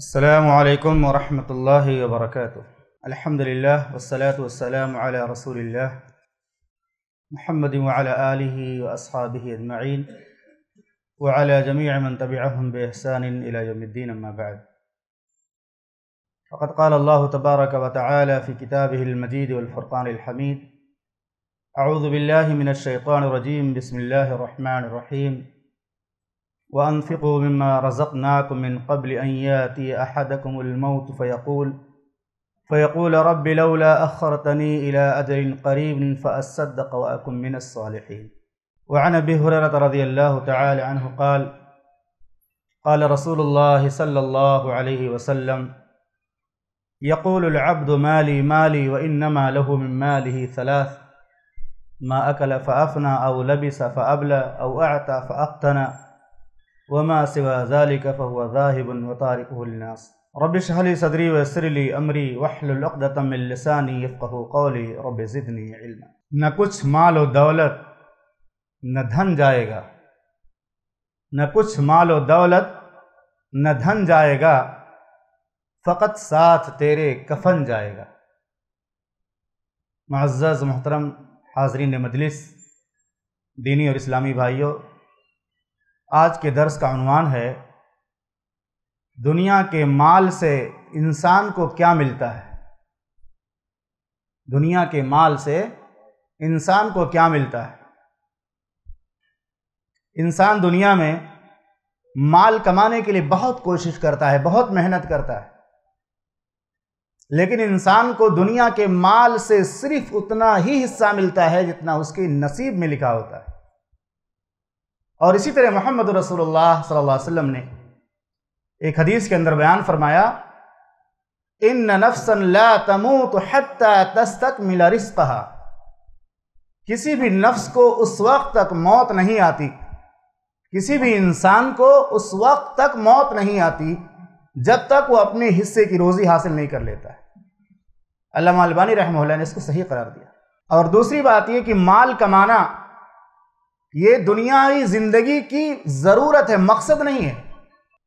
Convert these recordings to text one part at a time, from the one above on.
السلام عليكم ورحمة الله وبركاته الحمد لله والصلاة والسلام على رسول الله محمد وعلى آله وأصحابه أجمعين وعلى جميع من تبعهم بإحسان إلى يوم الدين أما بعد فقد قال الله تبارك وتعالى في كتابه المجيد والفرقان الحميد أعوذ بالله من الشيطان الرجيم بسم الله الرحمن الرحيم وأنفقوا مما رزقناكم من قبل أن يأتي أحدكم الموت فيقول فيقول رب لولا أخرتني إلى أجل قريب فأصدق وأكن من الصالحين وعن أبي هريرة رضي الله تعالى عنه قال قال رسول الله صلى الله عليه وسلم يقول العبد مالي مالي وإنما له من ماله ثلاث ما أكل فأفنى أو لبس فأبلى أو أعتى فأقتنى वमा सिवाज़ालिकफ़ाहिबन वारकनास रबिश हली सदरी वसरली अमरी वहलतमिलसानी फ़ौली रब ज़िदनी इल्म न कुछ माल व दौलत न धन जाएगा न कुछ माल व दौलत न धन जाएगा फ़कत साथ तेरे कफन जाएगा मज़्ज़ मोहतरम हाजरीन मजलिस दीनी और इस्लामी भाइयों आज के दर्स का अनुमान है दुनिया के माल से इंसान को क्या मिलता है दुनिया के माल से इंसान को क्या मिलता है इंसान दुनिया में माल कमाने के लिए बहुत कोशिश करता है बहुत मेहनत करता है लेकिन इंसान को दुनिया के माल से सिर्फ उतना ही हिस्सा मिलता है जितना उसके नसीब में लिखा होता है और इसी तरह मोहम्मद रसूलुल्लाह सल्लल्लाहु अलैहि वसल्लम ने एक हदीस के अंदर बयान फरमाया इन नफसन ला तमूत हत्ता तस्तक मिला किसी भी नफ्स को उस वक्त तक मौत नहीं आती किसी भी इंसान को उस वक्त तक मौत नहीं आती जब तक वो अपने हिस्से की रोज़ी हासिल नहीं कर लेता है अल्लाह अलबानी रहमल्ला ने इसको सही करार दिया और दूसरी बात यह कि माल कमाना ये दुनियावी ज़िंदगी की ज़रूरत है मकसद नहीं है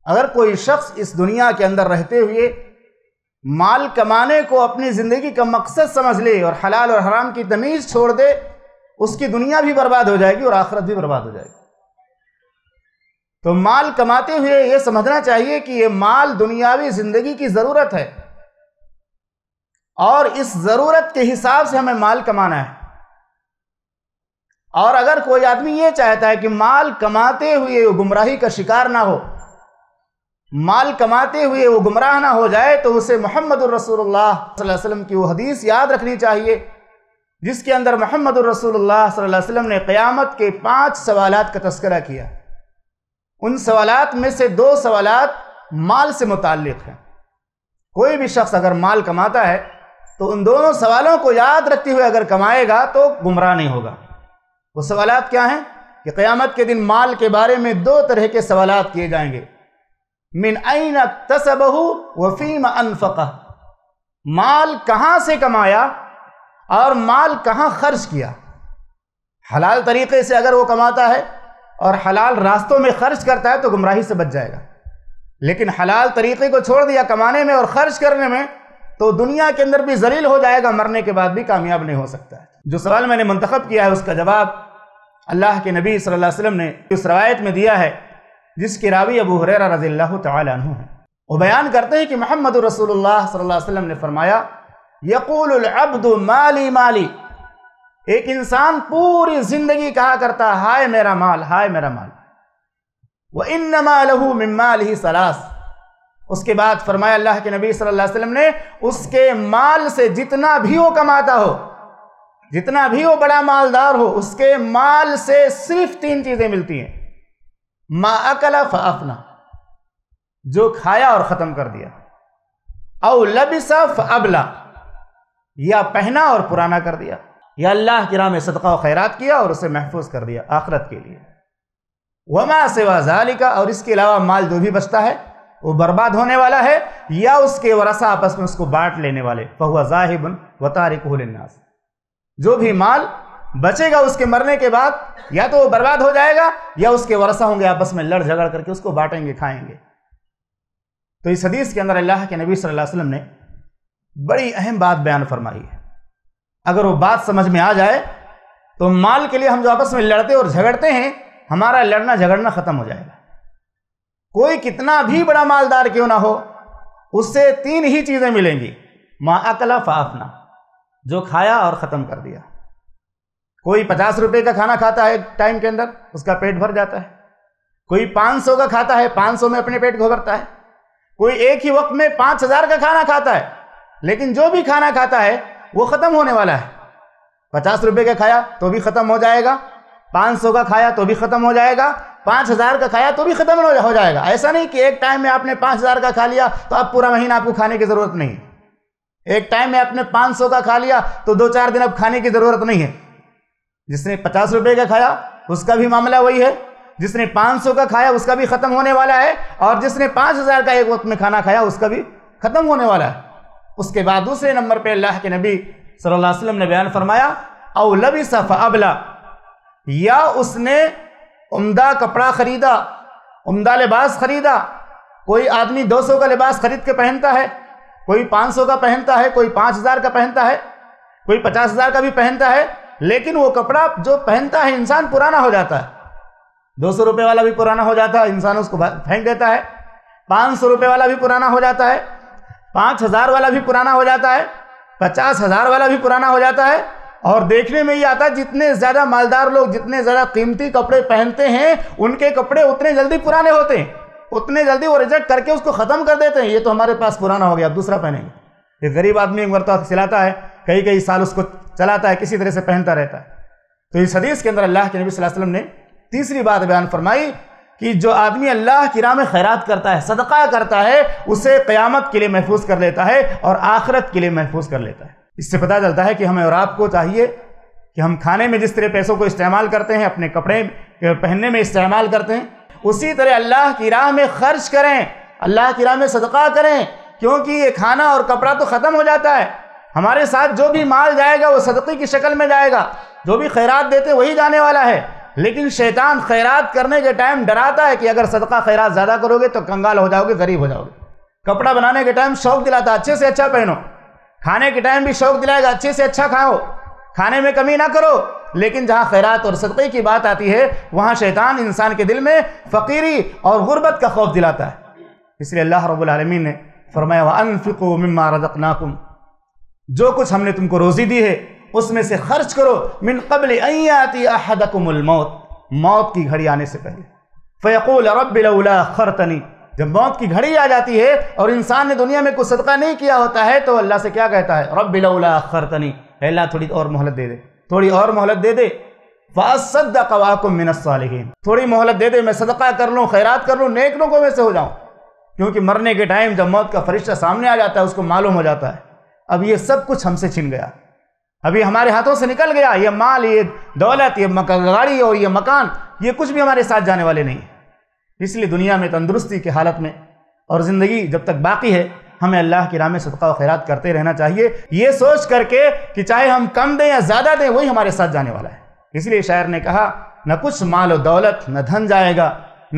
अगर कोई शख्स इस दुनिया के अंदर रहते हुए माल कमाने को अपनी ज़िंदगी का मकसद समझ ले और हलाल और हराम की तमीज़ छोड़ दे उसकी दुनिया भी बर्बाद हो जाएगी और आखिरत भी बर्बाद हो जाएगी तो माल कमाते हुए ये समझना चाहिए कि ये माल दुनियावी ज़िंदगी की ज़रूरत है और इस ज़रूरत के हिसाब से हमें माल कमाना है और अगर कोई आदमी ये चाहता है कि माल कमाते हुए वो गुमराही का शिकार ना हो माल कमाते हुए वो गुमराह ना हो जाए तो उसे मोहम्मद वसल्लम की वो हदीस याद रखनी चाहिए जिसके अंदर मोहम्मद वसल्लम ने क़यामत के पाँच सवाल का तस्करा किया उन सवाल में से दो सवाल माल से मुतक़ हैं कोई भी शख्स अगर माल कमाता है तो उन दोनों सवालों को याद रखते हुए अगर कमाएगा तो गुमराह नहीं होगा वो सवाल क्या हैं कि क़यामत के दिन माल के बारे में दो तरह के सवाल किए जाएंगे मिन आइन तसबहू वफ़ीम अनफ़ा माल कहाँ से कमाया और माल कहाँ खर्च किया हलाल तरीके से अगर वो कमाता है और हलाल रास्तों में खर्च करता है तो गुमराही से बच जाएगा लेकिन हलाल तरीके को छोड़ दिया कमाने में और ख़र्च करने में तो दुनिया के अंदर भी जलील हो जाएगा मरने के बाद भी कामयाब नहीं हो सकता है जो सवाल मैंने मंतखब किया है उसका जवाब अल्लाह के नबी सल्लल्लाहु अलैहि वसल्लम ने उस रवायत में दिया है जिसके रावी अबू हुररा रजी अल्लाह तु हैं वो बयान करते हैं कि मोहम्मद रसूलुल्लाह सल्लल्लाहु अलैहि वसल्लम ने फरमाया यकूल अब्द माली माली एक इंसान पूरी जिंदगी कहा करता हाय मेरा माल हाय मेरा माल वह इन लहू मम्माल ही सलास उसके बाद फरमाया अल्लाह के नबी सल्लल्लाहु अलैहि वसल्लम ने उसके माल से जितना भी वो कमाता हो जितना भी वो बड़ा मालदार हो उसके माल से सिर्फ तीन चीज़ें मिलती हैं मा अकला फ़ाफना जो खाया और ख़त्म कर दिया औ लबिसा अबला या पहना और पुराना कर दिया या अल्लाह की राम सदका खैरात किया और उसे महफूज कर दिया आखरत के लिए वमा सेवा जालिका और इसके अलावा माल जो भी बचता है वो बर्बाद होने वाला है या उसके वरसा आपस में उसको बांट लेने वाले फहुआ जाहिबन व तारिक नास जो भी माल बचेगा उसके मरने के बाद या तो वो बर्बाद हो जाएगा या उसके वर्षा होंगे आपस में लड़ झगड़ करके उसको बांटेंगे खाएंगे तो इस हदीस के अंदर अल्लाह के नबी सल्लल्लाहु अलैहि वसल्लम ने बड़ी अहम बात बयान फरमाई है अगर वो बात समझ में आ जाए तो माल के लिए हम जो आपस में लड़ते और झगड़ते हैं हमारा लड़ना झगड़ना ख़त्म हो जाएगा कोई कितना भी बड़ा मालदार क्यों ना हो उससे तीन ही चीज़ें मिलेंगी माँ अकला फाफना जो खाया और ख़त्म कर दिया कोई पचास रुपए का खाना खाता है टाइम के अंदर उसका पेट भर जाता है कोई पाँच सौ का खाता है पाँच सौ में अपने पेट को भरता है कोई एक ही वक्त में पाँच हज़ार का खाना खाता है लेकिन जो भी खाना खाता है वो ख़त्म होने वाला है पचास रुपये का खाया तो भी ख़त्म हो जाएगा पाँच सौ का खाया तो भी ख़त्म हो जाएगा पाँच हज़ार का खाया तो भी ख़त्म हो जाएगा ऐसा नहीं कि एक टाइम में आपने पाँच हज़ार का खा लिया तो अब पूरा महीना आपको खाने की ज़रूरत नहीं है एक टाइम में आपने पाँच सौ का खा लिया तो दो चार दिन अब खाने की ज़रूरत नहीं है जिसने पचास रुपये का खाया उसका भी मामला वही है जिसने पाँच सौ का खाया उसका भी ख़त्म होने वाला है और जिसने पाँच हज़ार का एक वक्त में खाना खाया उसका भी ख़त्म होने वाला है उसके बाद दूसरे नंबर पर अल्लाह के नबी सल्लल्लाहु अलैहि वसल्लम ने बयान फरमाया अवलबी सफ़ा अबला या उसने उमदा कपड़ा ख़रीदा उमदा लिबास ख़रीदा कोई आदमी 200 का लिबास ख़रीद के पहनता है कोई 500 का पहनता है कोई 5000 का पहनता है कोई 50000 का भी पहनता है लेकिन वो कपड़ा जो पहनता है इंसान पुराना हो जाता है दो सौ रुपये वाला भी पुराना हो जाता है इंसान उसको फेंक देता है पाँच सौ रुपये वाला भी पुराना हो जाता है पाँच हज़ार वाला भी पुराना हो जाता है पचास हज़ार वाला भी पुराना हो जाता है और देखने में ये आता है जितने ज़्यादा मालदार लोग जितने ज़्यादा कीमती कपड़े पहनते हैं उनके कपड़े उतने जल्दी पुराने होते हैं उतने जल्दी वो रिजेक्ट करके उसको ख़त्म कर देते हैं ये तो हमारे पास पुराना हो गया अब दूसरा पहनेंगे एक गरीब आदमी एक मरतबा तो सिलाता है कई कई साल उसको चलाता है किसी तरह से पहनता रहता है तो इस हदीस के अंदर अल्लाह के नबी वसल्लम ने तीसरी बात बयान फरमाई कि जो आदमी अल्लाह की राह में खैरात करता है सदका करता है उसे क़यामत के लिए महफूज कर लेता है और आखरत के लिए महफूज कर लेता है इससे पता चलता है कि हमें और आपको चाहिए कि हम खाने में जिस तरह पैसों को इस्तेमाल करते हैं अपने कपड़े पहनने में इस्तेमाल करते हैं उसी तरह अल्लाह की राह में खर्च करें अल्लाह की राह में सदका करें क्योंकि ये खाना और कपड़ा तो ख़त्म हो जाता है हमारे साथ जो भी माल जाएगा वो सदक़े की शक्ल में जाएगा जो भी खैरात देते वही जाने वाला है लेकिन शैतान खैरात करने के टाइम डराता है कि अगर सदका खैरात ज़्यादा करोगे तो कंगाल हो जाओगे गरीब हो जाओगे कपड़ा बनाने के टाइम शौक दिलाता अच्छे से अच्छा पहनो खाने के टाइम भी शौक दिलाएगा अच्छे से अच्छा खाओ खाने में कमी ना करो लेकिन जहाँ खैरात और सदक़े की बात आती है वहाँ शैतान इंसान के दिल में फ़कीरी और गुर्बत का खौफ दिलाता है इसलिए अल्लाह रबालमीन ने फरमाया रज़क़नाकुम जो कुछ हमने तुमको रोज़ी दी है उसमें से खर्च करो मिन कबल अयाती मौत की घड़ी आने से पहले फ़ैकूल रबला खरतनी जब मौत की घड़ी आ जाती है और इंसान ने दुनिया में कुछ सदका नहीं किया होता है तो अल्लाह से क्या कहता है रब बिला खरतनी अल्लाह थोड़ी और मोहलत दे दे थोड़ी और मोहलत दे दे फासद कवा को थोड़ी मोहलत दे दे मैं सदका कर लूँ खैरात कर लूँ नेक लोगों में से हो जाऊँ क्योंकि मरने के टाइम जब मौत का फरिश्ता सामने आ जाता है उसको मालूम हो जाता है अब ये सब कुछ हमसे छिन गया अभी हमारे हाथों से निकल गया ये माल ये दौलत ये गाड़ी और ये मकान ये कुछ भी हमारे साथ जाने वाले नहीं इसलिए दुनिया में तंदुरुस्ती की हालत में और ज़िंदगी जब तक बाकी है हमें अल्लाह की राह में सदका व खैरात करते रहना चाहिए ये सोच करके कि चाहे हम कम दें या ज़्यादा दें वही हमारे साथ जाने वाला है इसलिए शायर ने कहा न कुछ माल व दौलत न धन जाएगा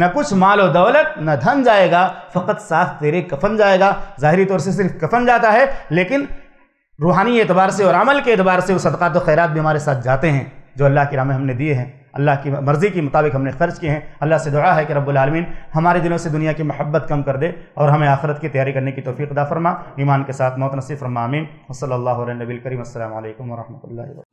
न कुछ माल व दौलत न धन जाएगा फ़कत साथ तेरे कफन जाएगा ज़ाहरी तौर से सिर्फ कफन जाता है लेकिन रूहानी एतबार से और अमल के एतबार से वो सदका तो खैरात भी हमारे साथ जाते हैं जो अल्लाह की राह में हमने दिए हैं अल्लाह की मर्ज़ी के मुताबिक हमने खर्च किए हैं अल्लाह से दुआ है कि रब्बुलमीन हमारे दिलों से दुनिया की मोहब्बत कम कर दे और हमें आखरत की तैयारी करने की तोफ़ी अदा फरमा ईमान के साथ मौत नसीब फरमा आमीन वसल नबी करीम असल वरहमल